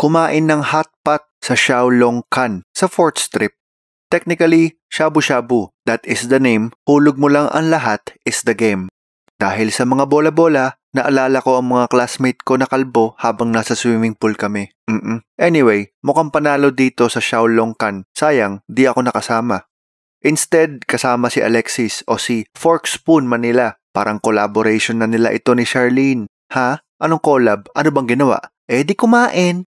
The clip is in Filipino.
kumain ng hotpot pot sa Xiaolongkan sa 4th Strip. Technically, shabu-shabu, that is the name, hulog mo lang ang lahat is the game. Dahil sa mga bola-bola, naalala ko ang mga classmate ko na kalbo habang nasa swimming pool kami. Mm-mm. Anyway, mukhang panalo dito sa Xiaolongkan. Sayang, di ako nakasama. Instead, kasama si Alexis o si Fork Spoon Manila. Parang collaboration na nila ito ni Charlene. Ha? Anong collab? Ano bang ginawa? Eh di kumain.